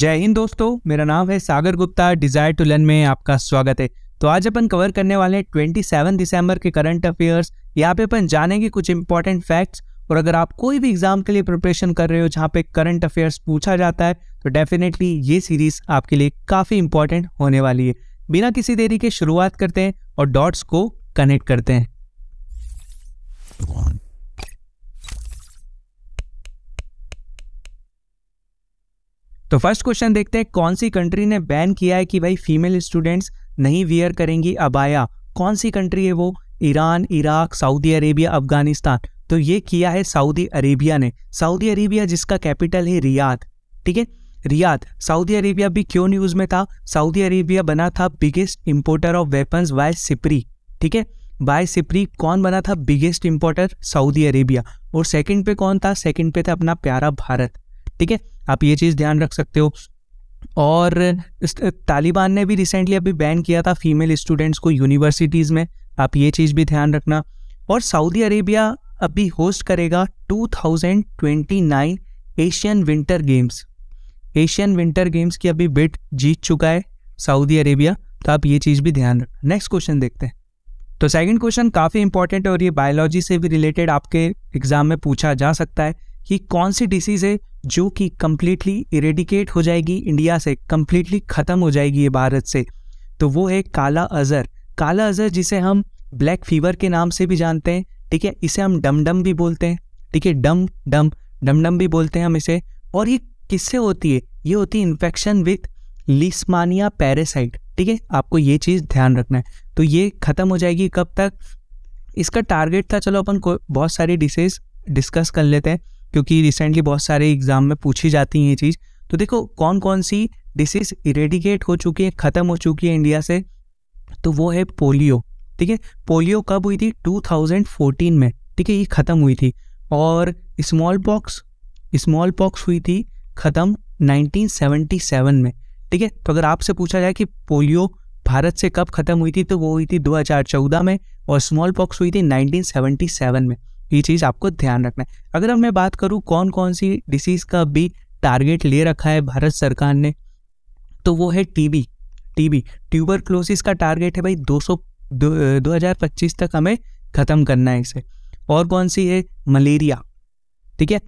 जय हिंद दोस्तों मेरा नाम है Sagar Gupta desire to learn में आपका स्वागत है तो आज अपन कवर करने वाले हैं ट्वेंटी सेवन दिसंबर के करंट अफेयर्स यहाँ पे अपन जानेंगे कुछ इंपॉर्टेंट फैक्ट्स और अगर आप कोई भी एग्जाम के लिए प्रिपरेशन कर रहे हो जहाँ पे करंट अफेयर्स पूछा जाता है तो डेफिनेटली ये सीरीज आपके लिए काफ़ी इंपॉर्टेंट होने वाली है बिना किसी देरी के शुरुआत करते हैं और डॉट्स को कनेक्ट करते हैं तो फर्स्ट क्वेश्चन देखते हैं कौन सी कंट्री ने बैन किया है कि भाई फीमेल स्टूडेंट्स नहीं वियर करेंगी अबाया कौन सी कंट्री है वो Iran Iraq Saudi Arabia Afghanistan तो ये किया है सऊदी अरेबिया ने सऊदी अरेबिया जिसका कैपिटल है रियाद ठीक है रियाद सऊदी अरेबिया भी क्यों न्यूज़ में था सऊदी अरेबिया बना था biggest importer of weapons by SIPRI ठीक है बाय सिपरी कौन बना था बिगेस्ट इम्पोर्टर सऊदी अरेबिया और सेकंड पे कौन था सेकंड पे था अपना प्यारा भारत ठीक है आप ये चीज़ ध्यान रख सकते हो और तालिबान ने भी रिसेंटली अभी बैन किया था फीमेल स्टूडेंट्स को यूनिवर्सिटीज़ में आप ये चीज़ भी ध्यान रखना और सऊदी अरेबिया अभी होस्ट करेगा 2029 Asian winter games Asian winter games की अभी बिट जीत चुका है सऊदी अरेबिया तो आप ये चीज़ भी ध्यान रखना नेक्स्ट क्वेश्चन देखते हैं तो सेकंड क्वेश्चन काफ़ी इंपॉर्टेंट है और ये बायोलॉजी से भी रिलेटेड आपके एग्ज़ाम में पूछा जा सकता है कि कौन सी डिसीज़ है जो कि कम्प्लीटली इरेडिकेट हो जाएगी इंडिया से कम्प्लीटली ख़त्म हो जाएगी ये भारत से तो वो है काला अज़र काला अज़र जिसे हम ब्लैक फीवर के नाम से भी जानते हैं ठीक है इसे हम डम डम भी बोलते हैं ठीक है डम डम डम डम भी बोलते हैं हम इसे और ये किससे होती है ये होती है इन्फेक्शन विथ लिस्मानिया पैरासाइट ठीक है आपको ये चीज़ ध्यान रखना है तो ये ख़त्म हो जाएगी कब तक इसका टारगेट था चलो अपन को बहुत सारी डिसेज डिस्कस कर लेते हैं क्योंकि रिसेंटली बहुत सारे एग्ज़ाम में पूछी जाती हैं ये चीज़ तो देखो कौन कौन सी डिसीज़ इरेडिकेट हो चुकी है ख़त्म हो चुकी है इंडिया से तो वो है पोलियो ठीक है पोलियो कब हुई थी 2014 में ठीक है ये ख़त्म हुई थी और स्मॉल पॉक्स स्मॉल पॉक्स हुई थी ख़त्म 1977 में ठीक है तो अगर आपसे पूछा जाए कि पोलियो भारत से कब ख़त्म हुई थी तो वो हुई थी 2014 में और स्मॉल पॉक्स हुई थी 1977 में ये चीज़ आपको ध्यान रखना है अगर अब मैं बात करूँ कौन कौन सी डिसीज़ का भी टारगेट ले रखा है भारत सरकार ने तो वो है टीबी टीबी ट्यूबर क्लोसिस का टारगेट है भाई 200 दो हज़ार पच्चीस तक हमें ख़त्म करना है इसे और कौन सी है मलेरिया ठीक है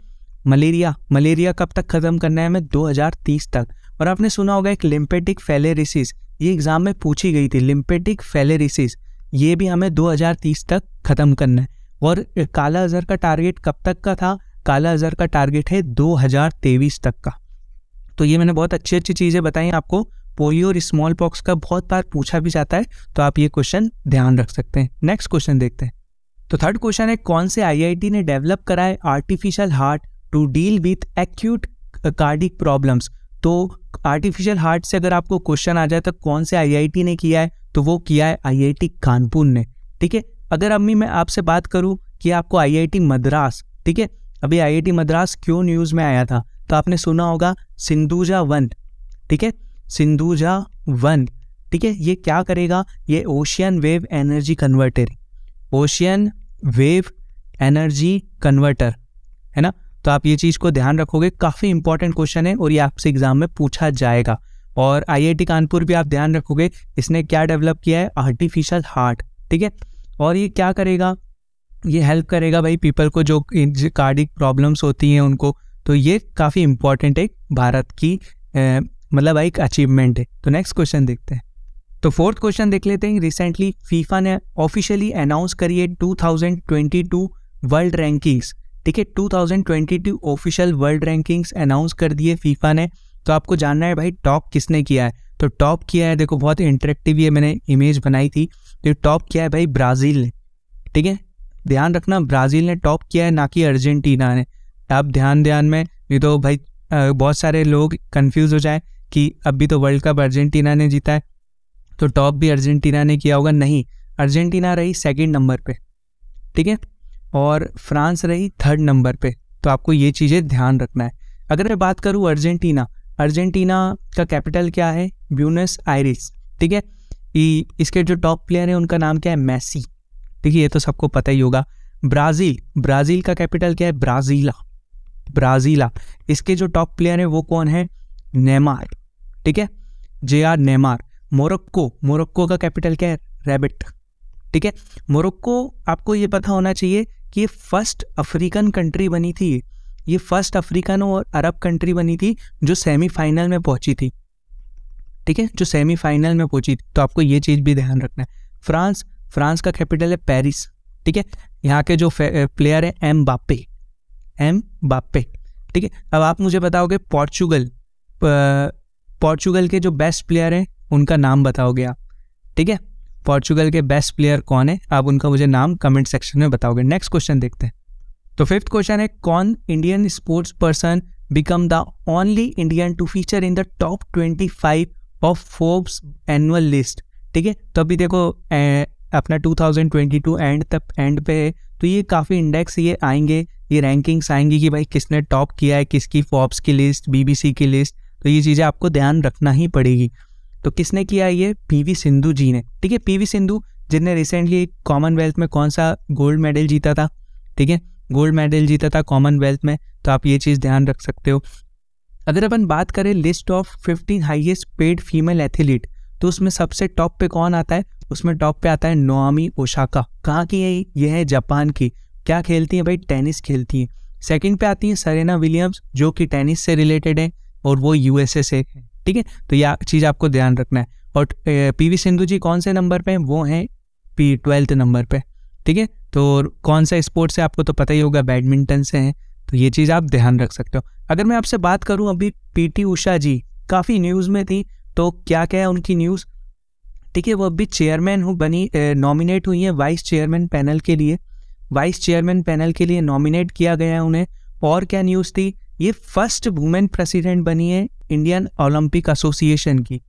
मलेरिया मलेरिया कब तक ख़त्म करना है हमें 2030 तक और आपने सुना होगा एक लिम्पेटिक फेलेरिसिस ये एग्ज़ाम में पूछी गई थी लिम्पेटिक फेलेरिसिस ये भी हमें 2030 तक ख़त्म करना है और काला अजहर का टारगेट कब तक का था काला अजहर का टारगेट है दो तक का तो ये मैंने बहुत अच्छी अच्छी चीज़ें बताई आपको पोलियो और स्मॉल पॉक्स का बहुत बार पूछा भी जाता है तो आप ये क्वेश्चन ध्यान रख सकते हैं नेक्स्ट क्वेश्चन देखते हैं तो थर्ड क्वेश्चन है कौन से आईआईटी ने डेवलप करा है artificial heart to deal with acute cardiac problems तो आर्टिफिशियल हार्ट से अगर आपको क्वेश्चन आ जाए तो कौन से आईआईटी ने किया है तो वो किया है आईआईटी कानपुर ने ठीक है अगर अम्मी मैं आपसे बात करूँ कि आपको आईआईटी मद्रास ठीक है अभी आईआईटी मद्रास क्यों न्यूज़ में आया था तो आपने सुना होगा सिंधुजा वन ठीक है सिंधुजा वन ठीक है ये क्या करेगा ये ocean wave energy converter ocean wave energy converter है ना तो आप ये चीज़ को ध्यान रखोगे काफ़ी इंपॉर्टेंट क्वेश्चन है और ये आपसे एग्जाम में पूछा जाएगा और आईआईटी कानपुर भी आप ध्यान रखोगे इसने क्या डेवलप किया है आर्टिफिशियल हार्ट ठीक है और ये क्या करेगा ये हेल्प करेगा भाई पीपल को जो कार्डिक प्रॉब्लम्स होती हैं उनको तो ये काफ़ी इम्पॉर्टेंट एक भारत की मतलब एक अचीवमेंट है तो नेक्स्ट क्वेश्चन देखते हैं तो फोर्थ क्वेश्चन देख लेते हैं रिसेंटली फीफा ने ऑफिशियली अनाउंस करी है 2022 वर्ल्ड रैंकिंग्स ठीक है 2022 ऑफिशियल वर्ल्ड रैंकिंग्स अनाउंस कर दिए फीफा ने तो आपको जानना है भाई टॉप किसने किया है तो टॉप किया है देखो बहुत इंटरेक्टिव ये मैंने इमेज बनाई थी तो टॉप किया है भाई ब्राज़ील ने ठीक है ध्यान रखना ब्राज़ील ने टॉप किया है ना कि अर्जेंटीना ने आप ध्यान ध्यान में नहीं तो भाई बहुत सारे लोग कंफ्यूज हो जाए कि अभी तो वर्ल्ड कप अर्जेंटीना ने जीता है तो टॉप भी अर्जेंटीना ने किया होगा नहीं अर्जेंटीना रही सेकेंड नंबर पर ठीक है और फ्रांस रही थर्ड नंबर पे तो आपको ये चीज़ें ध्यान रखना है अगर मैं बात करूँ अर्जेंटीना अर्जेंटीना का कैपिटल क्या है ब्यूनस आयरिस ठीक है कि इसके जो टॉप प्लेयर हैं उनका नाम क्या है मैसी ठीक है ये तो सबको पता ही होगा ब्राज़ील ब्राज़ील का कैपिटल क्या है ब्राज़ीला ब्राज़ीला इसके जो टॉप प्लेयर हैं वो कौन है नेमार ठीक है J R Neymar Morocco Morocco का कैपिटल क्या है रेबिट ठीक है मोरक्को आपको ये पता होना चाहिए कि ये फर्स्ट अफ्रीकन कंट्री बनी थी ये फर्स्ट अफ्रीकन और अरब कंट्री बनी थी जो सेमीफाइनल में पहुंची थी ठीक है जो सेमीफाइनल में पहुंची थी तो आपको ये चीज़ भी ध्यान रखना है फ्रांस फ्रांस का कैपिटल है पेरिस ठीक है यहाँ के जो प्लेयर है एम बापे एम बापे ठीक है अब आप मुझे बताओगे पोर्चुगल पोर्चुगल के जो बेस्ट प्लेयर हैं उनका नाम बताओगे आप ठीक है पोर्चुगल के बेस्ट प्लेयर कौन है आप उनका मुझे नाम कमेंट सेक्शन में बताओगे नेक्स्ट क्वेश्चन देखते हैं तो फिफ्थ क्वेश्चन है कौन Indian sports person become the only Indian to feature in the top twenty five of Forbes annual list ठीक है तो अभी देखो ए, अपना 2022 एंड तक एंड पे है तो ये काफ़ी इंडेक्स ये आएंगे ये रैंकिंग्स आएंगी कि भाई किसने टॉप किया है किसकी फॉब्स की लिस्ट बीबीसी की लिस्ट तो ये चीज़ें आपको ध्यान रखना ही पड़ेगी तो किसने किया ये पीवी सिंधु जी ने ठीक है पीवी सिंधु जिनने रिसेंटली कॉमनवेल्थ में कौन सा गोल्ड मेडल जीता था ठीक है गोल्ड मेडल जीता था कॉमनवेल्थ में तो आप ये चीज़ ध्यान रख सकते हो अगर अपन बात करें list of fifteen highest paid female athlete तो उसमें सबसे टॉप पे कौन आता है उसमें टॉप पे आता है नोआमी ओशाका कहाँ की है ये है जापान की क्या खेलती हैं भाई टेनिस खेलती हैं सेकंड पे आती है सरेना विलियम्स जो कि टेनिस से रिलेटेड है और वो यूएसए से ठीक है तो यह चीज़ आपको ध्यान रखना है और पीवी सिंधु जी कौन से नंबर पे हैं वो हैं पी ट्वेल्थ नंबर पे ठीक है तो कौन सा स्पोर्ट्स है आपको तो पता ही होगा बैडमिंटन से हैं तो ये चीज़ आप ध्यान रख सकते हो अगर मैं आपसे बात करूँ अभी पीटी उषा जी काफ़ी न्यूज़ में थी तो क्या क्या है उनकी न्यूज़ ठीक है वो अभी चेयरमैन हूँ बनी नॉमिनेट हुई है वाइस चेयरमैन पैनल के लिए वाइस चेयरमैन पैनल के लिए नॉमिनेट किया गया है उन्हें और क्या न्यूज़ थी ये फर्स्ट वुमेन प्रेसिडेंट बनी है इंडियन ओलंपिक एसोसिएशन की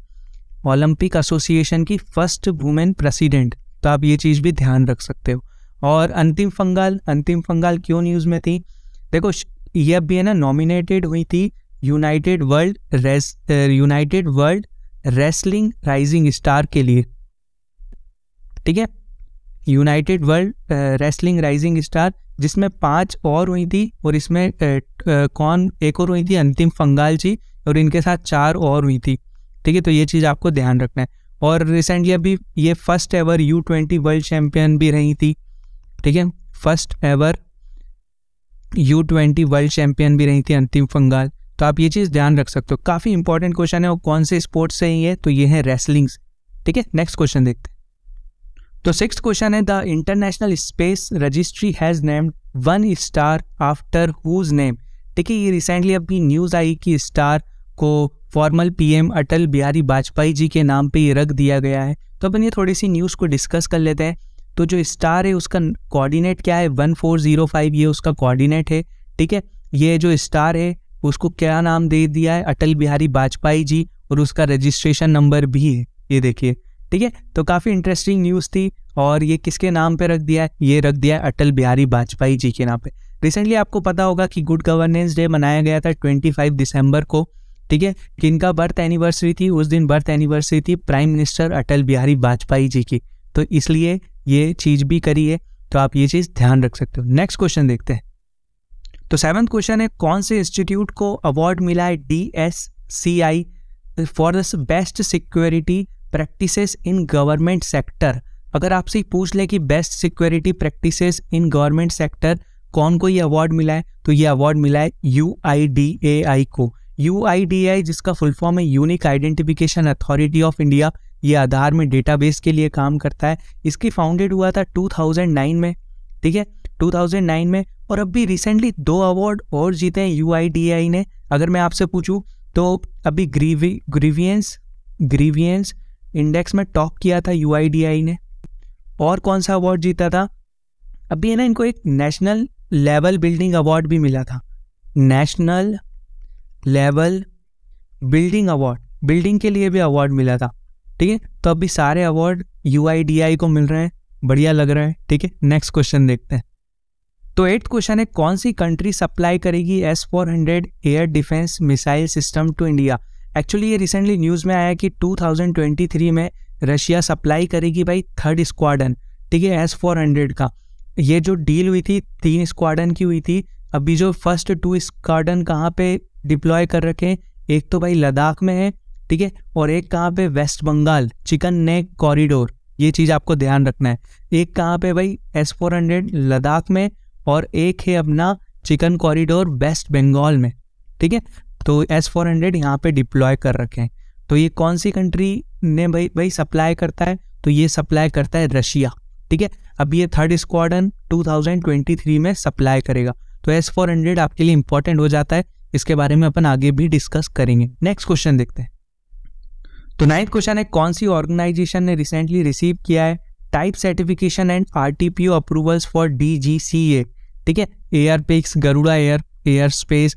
ओलंपिक एसोसिएशन की फर्स्ट वुमेन प्रेसिडेंट तो आप ये चीज़ भी ध्यान रख सकते हो और अंतिम फंगाल अंतिम फंगाल क्यों न्यूज़ में थी देखो ये भी है ना नॉमिनेटेड हुई थी United World United World Wrestling Rising Star के लिए ठीक है United World Wrestling Rising Star जिसमें पांच और हुई थी और इसमें uh, uh, कौन एक और हुई थी अंतिम फंगाल जी और इनके साथ चार और हुई थी ठीक है तो ये चीज़ आपको ध्यान रखना है और रिसेंटली अभी ये first ever U twenty world champion भी रही थी ठीक है first ever U twenty world champion भी रही थी अंतिम फंगाल तो आप ये चीज़ ध्यान रख सकते हो काफ़ी इंपॉर्टेंट क्वेश्चन है वो कौन से स्पोर्ट से ही है तो ये है रेसलिंग ठीक है नेक्स्ट क्वेश्चन देखते हैं तो सिक्स क्वेश्चन है the International Space Registry has named one star after whose name ठीक है ये रिसेंटली अभी न्यूज़ आई कि स्टार को फॉर्मल पीएम अटल बिहारी वाजपेयी जी के नाम पे ये रख दिया गया है तो अपन ये थोड़ी सी न्यूज़ को डिस्कस कर लेते हैं तो जो स्टार है उसका कोऑर्डिनेट क्या है वन फोर ज़ीरो फाइव ये उसका कोऑर्डिनेट है ठीक है ये जो स्टार है उसको क्या नाम दे दिया है अटल बिहारी वाजपेयी जी और उसका रजिस्ट्रेशन नंबर भी है ये देखिए ठीक है तो काफ़ी इंटरेस्टिंग न्यूज़ थी और ये किसके नाम पे रख दिया है ये रख दिया है अटल बिहारी वाजपेयी जी के नाम पे रिसेंटली आपको पता होगा कि गुड गवर्नेंस डे मनाया गया था 25 दिसंबर को ठीक है किनका बर्थ एनिवर्सरी थी उस दिन बर्थ एनिवर्सरी थी प्राइम मिनिस्टर अटल बिहारी वाजपेयी जी की तो इसलिए ये चीज़ भी करी है तो आप ये चीज़ ध्यान रख सकते हो नेक्स्ट क्वेश्चन देखते हैं तो सेवन्थ क्वेश्चन है कौन से इंस्टीट्यूट को अवार्ड मिला है D S C I for the best security practices in government sector अगर आपसे पूछ ले कि best security practices in government sector कौन को ये अवार्ड मिला है तो ये अवार्ड मिला है यू आई डी ए आई को यू आई डी आई जिसका फुल फॉर्म है unique identification authority of India ये आधार में डेटाबेस के लिए काम करता है इसकी फाउंडेड हुआ था 2009 में ठीक है 2009 में और अभी रिसेंटली दो अवार्ड और जीते हैं यू ने अगर मैं आपसे पूछूँ तो अभी ग्रीवी ग्रीवियंस ग्रीवियंस इंडेक्स में टॉप किया था यू ने और कौन सा अवार्ड जीता था अभी है ना इनको एक नेशनल लेवल बिल्डिंग अवार्ड भी मिला था national level building award building के लिए भी अवार्ड मिला था ठीक है तो अभी सारे अवार्ड यू को मिल रहे हैं बढ़िया लग रहा है ठीक है नेक्स्ट क्वेश्चन देखते हैं तो एट्थ क्वेश्चन है कौन सी कंट्री सप्लाई करेगी S four hundred air defence missile system to India actually ये रिसेंटली न्यूज़ में आया कि 2023 में रशिया सप्लाई करेगी भाई थर्ड स्क्वाडन ठीक है एस फोर हंड्रेड का ये जो डील हुई थी तीन स्क्वाडन की हुई थी अभी जो फर्स्ट टू स्क्वाडन कहाँ पे डिप्लॉय कर रखे हैं एक तो भाई लद्दाख में है ठीक है और एक कहाँ पे West Bengal chicken neck corridor ये चीज़ आपको ध्यान रखना है एक कहाँ पे भाई एस फोर हंड्रेड लद्दाख में और एक है अपना चिकन कॉरिडोर वेस्ट बंगाल में ठीक है तो एस फोर हंड्रेड यहाँ पे डिप्लॉय कर रखे हैं तो ये कौन सी कंट्री ने भाई भाई सप्लाई करता है तो ये सप्लाई करता है रशिया ठीक है अब ये थर्ड स्क्वाडन 2023 में सप्लाई करेगा तो एस फोर हंड्रेड आपके लिए इंपॉर्टेंट हो जाता है इसके बारे में अपन आगे भी डिस्कस करेंगे नेक्स्ट क्वेश्चन देखते हैं तो नाइन्थ क्वेश्चन है कौन सी ऑर्गेनाइजेशन ने रिसेंटली रिसीव किया है type certification and R T P O approvals for D G C A ठीक है Airpix Garuda air air space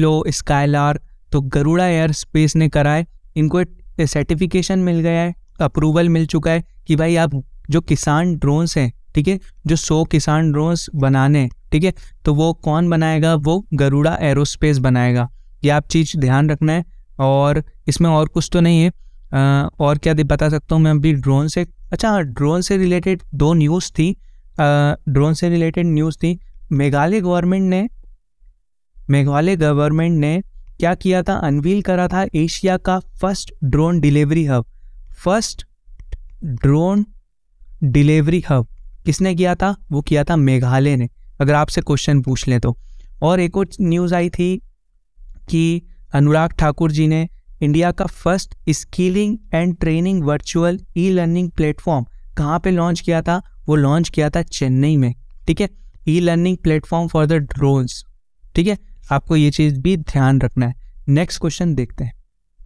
लो स्काईलार तो गरुड़ा एयर स्पेस ने करा है इनको सर्टिफिकेशन मिल गया है अप्रूवल मिल चुका है कि भाई आप जो किसान ड्रोन्स हैं ठीक है जो सौ किसान ड्रोन्स बनाने ठीक है तो वो कौन बनाएगा वो गरुड़ा एरोस्पेस बनाएगा ये आप चीज़ ध्यान रखना है और इसमें और कुछ तो नहीं है आ, और क्या बता सकता हूँ मैं अभी ड्रोन से अच्छा हाँ, ड्रोन से रिलेटेड दो न्यूज़ थी ड्रोन से रिलेटेड न्यूज़ थी मेघालय गवर्नमेंट ने मेघालय गवर्नमेंट ने क्या किया था अनवील करा था एशिया का first drone delivery hub first drone delivery hub किसने किया था वो किया था मेघालय ने अगर आपसे क्वेश्चन पूछ लें तो और एक और न्यूज़ आई थी कि अनुराग ठाकुर जी ने इंडिया का first skilling and training virtual e learning platform कहाँ पे लॉन्च किया था वो लॉन्च किया था चेन्नई में ठीक है e learning platform for the drones ठीक है आपको ये चीज़ भी ध्यान रखना है नेक्स्ट क्वेश्चन देखते हैं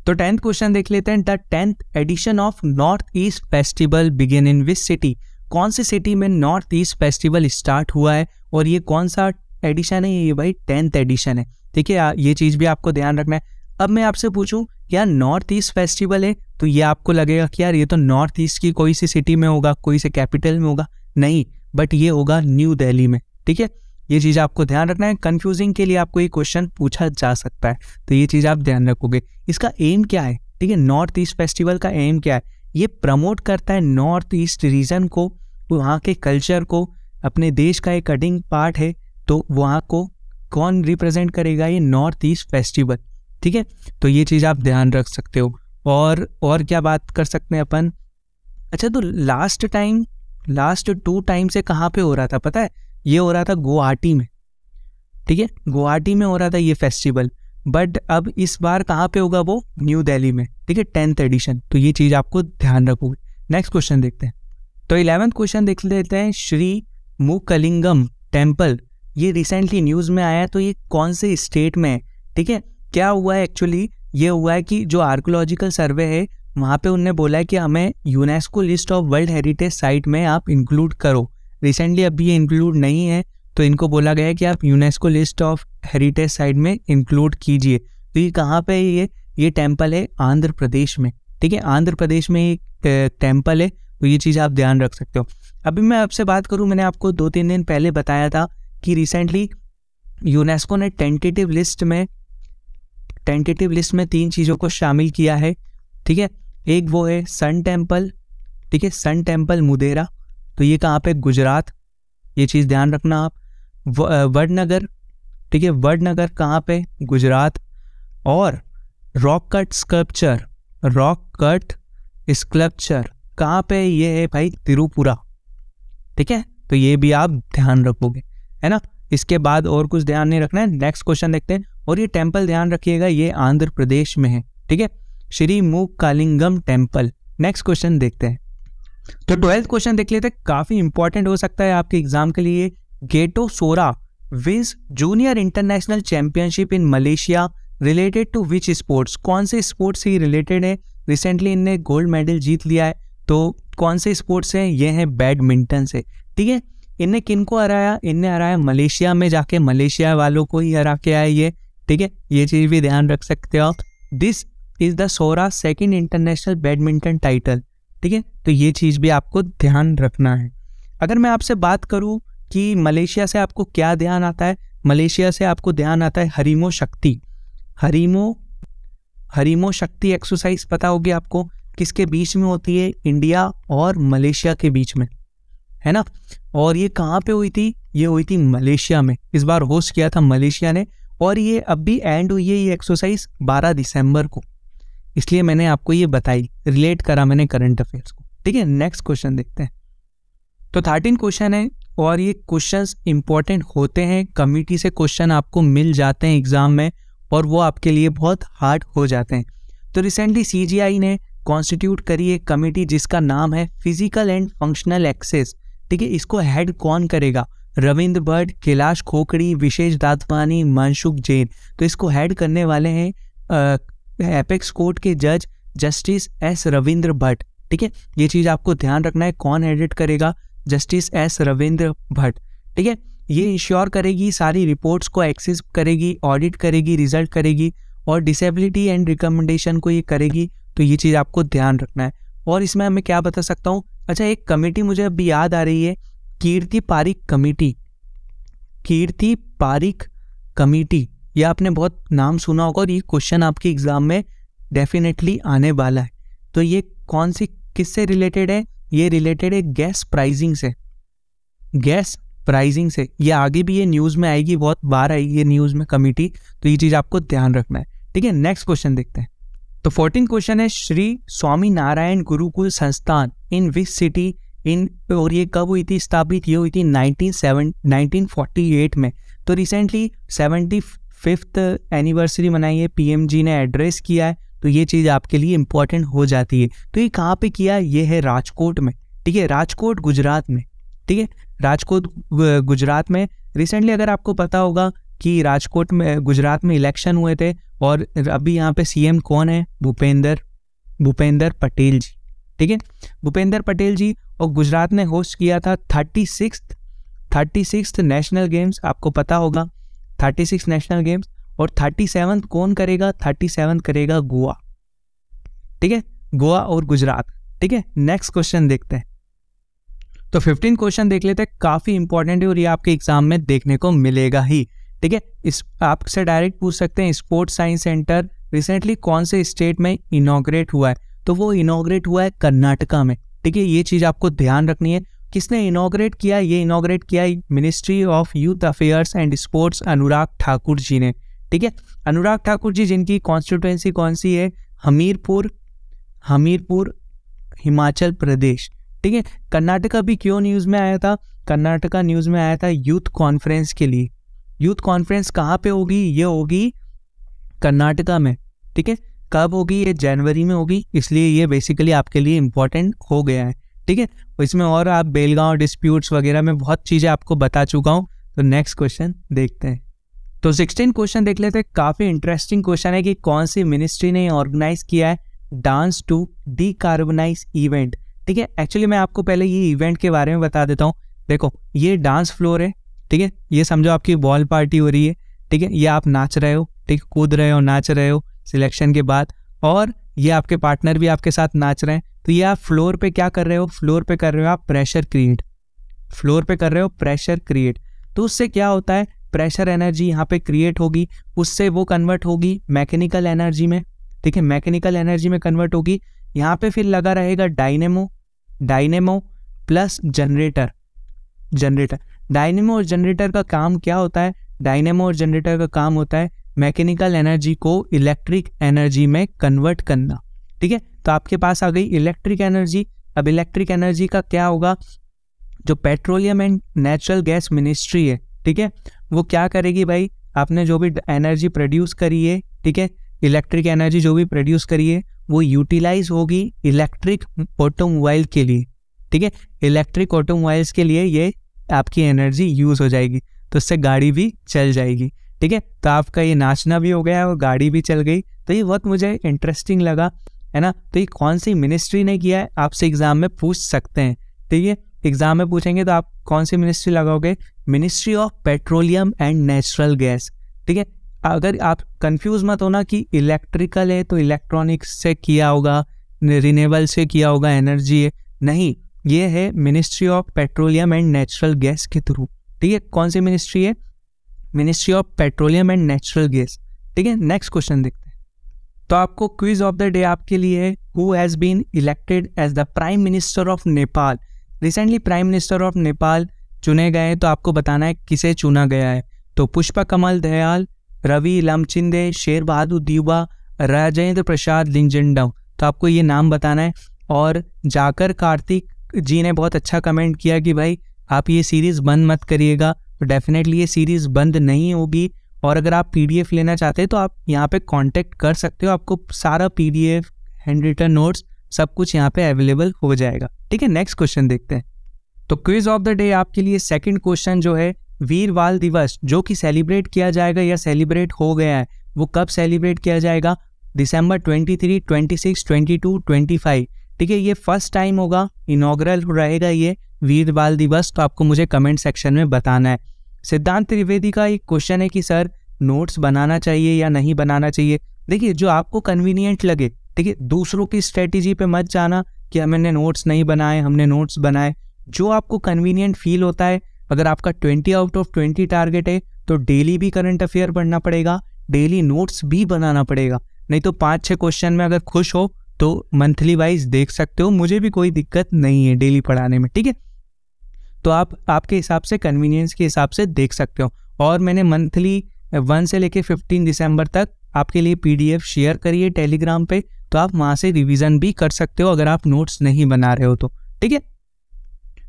तो टेंथ क्वेश्चन देख लेते हैं the tenth edition of north east festival begin in which city कौन सी सिटी में नॉर्थ ईस्ट फेस्टिवल स्टार्ट हुआ है और ये कौन सा एडिशन है ये भाई टेंथ एडिशन है ठीक है ये चीज़ भी आपको ध्यान रखना है अब मैं आपसे पूछूं यार नॉर्थ ईस्ट फेस्टिवल है तो ये आपको लगेगा कि यार ये तो नॉर्थ ईस्ट की कोई सी सिटी में होगा कोई से कैपिटल में होगा नहीं बट ये होगा न्यू दिल्ली में ठीक है ये चीज़ आपको ध्यान रखना है कन्फ्यूजिंग के लिए आपको ये क्वेश्चन पूछा जा सकता है तो ये चीज़ आप ध्यान रखोगे इसका एम क्या है ठीक है नॉर्थ ईस्ट फेस्टिवल का एम क्या है ये प्रमोट करता है नॉर्थ ईस्ट रीजन को वहाँ के कल्चर को अपने देश का एक कटिंग पार्ट है तो वहाँ को कौन रिप्रेजेंट करेगा ये नॉर्थ ईस्ट फेस्टिवल ठीक है तो ये चीज़ आप ध्यान रख सकते हो और और क्या बात कर सकते हैं अपन अच्छा तो last time last two time से कहाँ पे हो रहा था पता है ये हो रहा था गुवाहाटी में ठीक है गुवाहाटी में हो रहा था ये फेस्टिवल बट अब इस बार कहाँ पे होगा वो न्यू दिल्ली में ठीक है टेंथ एडिशन तो ये चीज़ आपको ध्यान रखोगे नेक्स्ट क्वेश्चन देखते हैं तो इलेवेंथ क्वेश्चन देख लेते हैं श्री मुकलिंगम टेम्पल ये रिसेंटली न्यूज़ में आया है तो ये कौन से स्टेट में है ठीक है क्या हुआ है एक्चुअली ये हुआ है कि जो आर्कोलॉजिकल सर्वे है वहाँ पे उनने बोला है कि हमें UNESCO list of world heritage site में आप इंक्लूड करो रिसेंटली अभी ये इंक्लूड नहीं है तो इनको बोला गया है कि आप UNESCO list of heritage site में इंक्लूड कीजिए तो ये कहाँ पे है ये ये टेम्पल है आंध्र प्रदेश में ठीक है आंध्र प्रदेश में एक टेम्पल है तो ये चीज़ आप ध्यान रख सकते हो अभी मैं आपसे बात करूँ मैंने आपको दो तीन दिन पहले बताया था कि रिसेंटली यूनेस्को ने टेंटेटिव लिस्ट में टेंटेटिव लिस्ट में तीन चीज़ों को शामिल किया है ठीक है एक वो है सन टेम्पल ठीक है सन टेम्पल मुदेरा तो ये कहाँ पे गुजरात ये चीज़ ध्यान रखना आप वडनगर ठीक है वडनगर कहाँ पे गुजरात और rock cut sculpture rock cut sculpture कहाँ पे ये है भाई तिरुपुरा ठीक है तो ये भी आप ध्यान रखोगे है ना इसके बाद और कुछ ध्यान नहीं रखना है नेक्स्ट क्वेश्चन देखते हैं और ये टेम्पल ध्यान रखिएगा ये आंध्र प्रदेश में है ठीक है श्री मूक कालिंगम टेम्पल नेक्स्ट क्वेश्चन देखते हैं तो ट्वेल्थ क्वेश्चन देख लेते हैं काफ़ी इंपॉर्टेंट हो सकता है आपके एग्जाम के लिए गेटो सोरा विज junior international championship in Malaysia related to which sports कौन से स्पोर्ट्स से रिलेटेड है रिसेंटली इनने गोल्ड मेडल जीत लिया है तो कौन से स्पोर्ट्स हैं ये हैं बैडमिंटन से ठीक है इनने किन को हराया इनने हराया मलेशिया में जाके मलेशिया वालों को ही हरा के आए ये ठीक है ये चीज़ भी ध्यान रख सकते हो दिस इज़ द सोरा सेकेंड इंटरनेशनल बैडमिंटन टाइटल ठीक है तो ये चीज़ भी आपको ध्यान रखना है अगर मैं आपसे बात करूँ कि मलेशिया से आपको क्या ध्यान आता है मलेशिया से आपको ध्यान आता है हरीमो शक्ति हरीमो हरीमो शक्ति एक्सरसाइज पता होगी आपको किसके बीच में होती है इंडिया और मलेशिया के बीच में है ना और ये कहाँ पे हुई थी ये हुई थी मलेशिया में इस बार होस्ट किया था मलेशिया ने और ये अब भी एंड हुई है ये एक्सरसाइज 12 दिसंबर को इसलिए मैंने आपको ये बताई रिलेट करा मैंने करंट अफेयर्स को ठीक है नेक्स्ट क्वेश्चन देखते हैं तो थर्टीन क्वेश्चन है और ये क्वेश्चंस इंपॉर्टेंट होते हैं कमिटी से क्वेश्चन आपको मिल जाते हैं एग्ज़ाम में और वो आपके लिए बहुत हार्ड हो जाते हैं तो रिसेंटली सी ने कॉन्स्टिट्यूट करी एक कमेटी जिसका नाम है फिजिकल एंड फंक्शनल एक्सेस ठीक है इसको हेड कौन करेगा रविंद्र भट्ट कैलाश खोखड़ी विशेष दातवानी मनसुख जैन तो इसको हेड करने वाले हैं एपेक्स कोर्ट के जज जस्टिस एस रविंद्र भट्ट ठीक है ये चीज़ आपको ध्यान रखना है कौन एडिट करेगा जस्टिस एस रविंद्र भट्ट ठीक है ये इंश्योर करेगी सारी रिपोर्ट्स को एक्सेस करेगी ऑडिट करेगी रिजल्ट करेगी और डिसेबिलिटी एंड रिकमेंडेशन को ये करेगी तो ये चीज़ आपको ध्यान रखना है और इसमें मैं क्या बता सकता हूँ अच्छा एक कमेटी मुझे अभी याद आ रही है कीर्ति पारिक कमेटी कीर्ति पारिक कमेटी यह आपने बहुत नाम सुना होगा और ये क्वेश्चन आपके एग्ज़ाम में डेफिनेटली आने वाला है तो ये कौन सी किससे रिलेटेड है ये रिलेटेड है गैस प्राइजिंग से गैस प्राइजिंग से ये आगे भी ये न्यूज़ में आएगी बहुत बार आएगी ये न्यूज़ में कमेटी तो ये चीज़ आपको ध्यान रखना है ठीक है नेक्स्ट क्वेश्चन देखते हैं तो फोर्टीन क्वेश्चन है श्री स्वामी नारायण गुरुकुल संस्थान इन विच सिटी इन और ये कब हुई थी स्थापित ये हुई थी nineteen seven nineteen forty eight में तो रिसेंटली सेवेंटी फिफ्थ एनिवर्सरी मनाई है पी एम जी ने एड्रेस किया है तो ये चीज़ आपके लिए इंपॉर्टेंट हो जाती है तो ये कहाँ पे किया ये है राजकोट में ठीक है राजकोट गुजरात में ठीक है राजकोट गुजरात में रिसेंटली अगर आपको पता होगा कि राजकोट में गुजरात में इलेक्शन हुए थे और अभी यहाँ पे सीएम कौन है भूपेंद्र भूपेंद्र पटेल जी ठीक है भूपेंद्र पटेल जी और गुजरात ने होस्ट किया था thirty six thirty six national games आपको पता होगा थर्टी सिक्स नेशनल गेम्स और थर्टी सेवन कौन करेगा थर्टी सेवन करेगा गोवा ठीक है गोवा और गुजरात ठीक है नेक्स्ट क्वेश्चन देखते हैं तो फिफ्टीन क्वेश्चन देख लेते हैं काफ़ी इंपॉर्टेंट है और ये आपके एग्जाम में देखने को मिलेगा ही ठीक है इस आपसे डायरेक्ट पूछ सकते हैं स्पोर्ट्स साइंस सेंटर रिसेंटली कौन से स्टेट में इनाग्रेट हुआ है तो वो इनाग्रेट हुआ है कर्नाटका में ठीक है ये चीज़ आपको ध्यान रखनी है किसने इनाग्रेट किया ये इनाग्रेट किया ministry of youth affairs and sports Anurag Thakur ji ने ठीक है अनुराग ठाकुर जी जिनकी कॉन्स्टिट्युएंसी कौन सी है हमीरपुर हमीरपुर हिमाचल प्रदेश ठीक है कर्नाटका भी क्यों न्यूज़ में आया था कर्नाटका न्यूज़ में आया था यूथ कॉन्फ्रेंस के लिए यूथ कॉन्फ्रेंस कहाँ पे होगी ये होगी कर्नाटका में ठीक है कब होगी ये जनवरी में होगी इसलिए ये बेसिकली आपके लिए इम्पॉर्टेंट हो गया है ठीक है इसमें और आप बेलगांव डिस्प्यूट्स वगैरह में बहुत चीज़ें आपको बता चुका हूँ तो नेक्स्ट क्वेश्चन देखते हैं तो सिक्सटीन क्वेश्चन देख लेते हैं काफ़ी इंटरेस्टिंग क्वेश्चन है कि कौन सी मिनिस्ट्री ने ऑर्गेनाइज किया है dance to decarbonize event ठीक है एक्चुअली मैं आपको पहले ये इवेंट के बारे में बता देता हूँ देखो ये डांस फ्लोर है ठीक है ये समझो आपकी बॉल पार्टी हो रही है ठीक है ये आप नाच रहे हो ठीक है कूद रहे हो नाच रहे हो सिलेक्शन के बाद और ये आपके पार्टनर भी आपके साथ नाच रहे हैं तो ये आप फ्लोर पे क्या कर रहे हो फ्लोर पे कर रहे हो आप प्रेशर क्रिएट फ्लोर पे कर रहे हो प्रेशर क्रिएट तो उससे क्या होता है प्रेशर एनर्जी यहाँ पे क्रिएट होगी उससे वो कन्वर्ट होगी मैकेनिकल एनर्जी में ठीक है मैकेनिकल एनर्जी में कन्वर्ट होगी यहाँ पे फिर लगा रहेगा dynamo dynamo plus generator generator dynamo और जनरेटर का काम क्या होता है डायनेमो और जनरेटर का काम होता है मैकेनिकल एनर्जी को इलेक्ट्रिक एनर्जी में कन्वर्ट करना ठीक है तो आपके पास आ गई इलेक्ट्रिक एनर्जी अब इलेक्ट्रिक एनर्जी का क्या होगा जो petroleum and natural gas ministry है ठीक है वो क्या करेगी भाई आपने जो भी एनर्जी प्रोड्यूस करी है ठीक है इलेक्ट्रिक एनर्जी जो भी प्रोड्यूस करी है वो यूटिलाइज होगी इलेक्ट्रिक ऑटोमोबाइल के लिए ठीक है इलेक्ट्रिक ऑटोमोबाइल्स के लिए ये आपकी एनर्जी यूज़ हो जाएगी तो उससे गाड़ी भी चल जाएगी ठीक है तो आपका ये नाचना भी हो गया और गाड़ी भी चल गई तो ये बहुत मुझे इंटरेस्टिंग लगा है ना तो ये कौन सी मिनिस्ट्री ने किया है आपसे एग्ज़ाम में पूछ सकते हैं ठीक है एग्ज़ाम में पूछेंगे तो आप कौन सी मिनिस्ट्री लगाओगे ministry of petroleum and natural gas ठीक है अगर आप कंफ्यूज मत होना कि इलेक्ट्रिकल है तो इलेक्ट्रॉनिक्स से किया होगा रिनेबल से किया होगा एनर्जी है नहीं ये है ministry of petroleum and natural gas के थ्रू ठीक है कौन सी मिनिस्ट्री है ministry of petroleum and natural gas ठीक है नेक्स्ट क्वेश्चन देखते हैं तो आपको क्विज ऑफ द डे आपके लिए है who has been elected as the prime minister of Nepal recently prime minister of Nepal चुने गए हैं तो आपको बताना है किसे चुना गया है तो पुष्पा कमल दयाल रवि लमचिंदे शेर बहादुर दीवा राजेंद्र प्रसाद लिंजेंडव तो आपको ये नाम बताना है और जाकर कार्तिक जी ने बहुत अच्छा कमेंट किया कि भाई आप ये सीरीज़ बंद मत करिएगा तो डेफिनेटली ये सीरीज़ बंद नहीं होगी और अगर आप पी लेना चाहते हैं तो आप यहाँ पे कांटेक्ट कर सकते हो आपको सारा P D F handwritten notes सब कुछ यहाँ पे अवेलेबल हो जाएगा ठीक है नेक्स्ट क्वेश्चन देखते हैं तो क्विज ऑफ द डे आपके लिए सेकंड क्वेश्चन जो है वीर बाल दिवस जो कि सेलिब्रेट किया जाएगा या सेलिब्रेट हो गया है वो कब सेलिब्रेट किया जाएगा दिसंबर 23, 26, 22, 25 ठीक है ये फर्स्ट टाइम होगा इनोग्रल रहेगा ये वीर बाल दिवस तो आपको मुझे कमेंट सेक्शन में बताना है सिद्धांत त्रिवेदी का एक क्वेश्चन है कि सर नोट्स बनाना चाहिए या नहीं बनाना चाहिए देखिए जो आपको कन्वीनियंट लगे ठीक है दूसरों की स्ट्रेटेजी पे मत जाना कि हमने नोट्स नहीं बनाए हमने नोट्स बनाए जो आपको कन्वीनियंट फील होता है अगर आपका twenty out of twenty target है तो डेली भी करंट अफेयर पढ़ना पड़ेगा डेली नोट्स भी बनाना पड़ेगा नहीं तो पाँच छः क्वेश्चन में अगर खुश हो तो मंथली वाइज देख सकते हो मुझे भी कोई दिक्कत नहीं है डेली पढ़ाने में ठीक है तो आप आपके हिसाब से कन्वीनियंस के हिसाब से देख सकते हो और मैंने मंथली वन से लेके फिफ्टीन दिसंबर तक आपके लिए पीडीएफ शेयर करिए टेलीग्राम पे तो आप वहाँ से रिवीजन भी कर सकते हो अगर आप नोट्स नहीं बना रहे हो तो ठीक है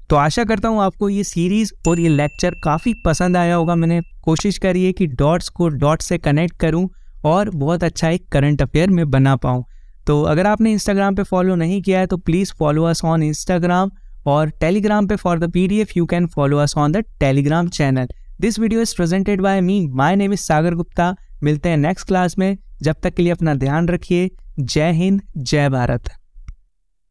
तो आशा करता हूँ आपको ये सीरीज़ और ये लेक्चर काफ़ी पसंद आया होगा मैंने कोशिश करी है कि डॉट्स को डॉट से कनेक्ट करूँ और बहुत अच्छा एक करंट अफेयर में बना पाऊँ तो अगर आपने इंस्टाग्राम पे फॉलो नहीं किया है तो please follow us on Instagram और टेलीग्राम पे for the PDF you can follow us on the Telegram channel this video is presented by me my name is Sagar Gupta मिलते हैं नेक्स्ट क्लास में जब तक के लिए अपना ध्यान रखिए जय हिंद जय भारत